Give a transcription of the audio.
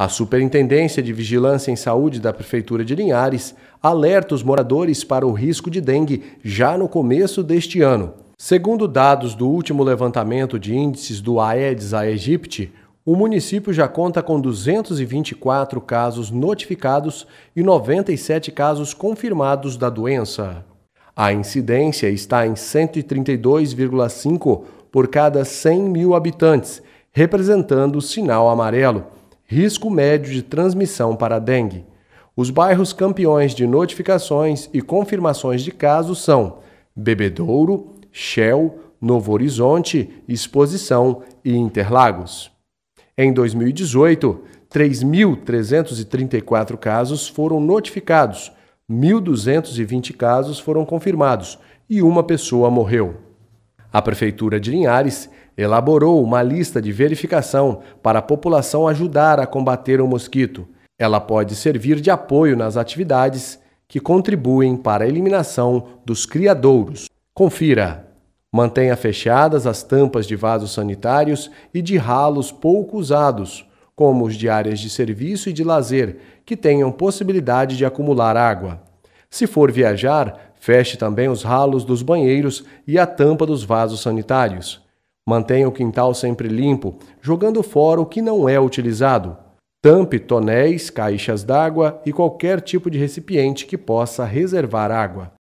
A Superintendência de Vigilância em Saúde da Prefeitura de Linhares alerta os moradores para o risco de dengue já no começo deste ano. Segundo dados do último levantamento de índices do Aedes aegypti, o município já conta com 224 casos notificados e 97 casos confirmados da doença. A incidência está em 132,5 por cada 100 mil habitantes, representando o sinal amarelo risco médio de transmissão para dengue. Os bairros campeões de notificações e confirmações de casos são Bebedouro, Shell, Novo Horizonte, Exposição e Interlagos. Em 2018, 3.334 casos foram notificados, 1.220 casos foram confirmados e uma pessoa morreu. A Prefeitura de Linhares elaborou uma lista de verificação para a população ajudar a combater o mosquito. Ela pode servir de apoio nas atividades que contribuem para a eliminação dos criadouros. Confira! Mantenha fechadas as tampas de vasos sanitários e de ralos pouco usados, como os de áreas de serviço e de lazer, que tenham possibilidade de acumular água. Se for viajar, Feche também os ralos dos banheiros e a tampa dos vasos sanitários. Mantenha o quintal sempre limpo, jogando fora o que não é utilizado. Tampe tonéis, caixas d'água e qualquer tipo de recipiente que possa reservar água.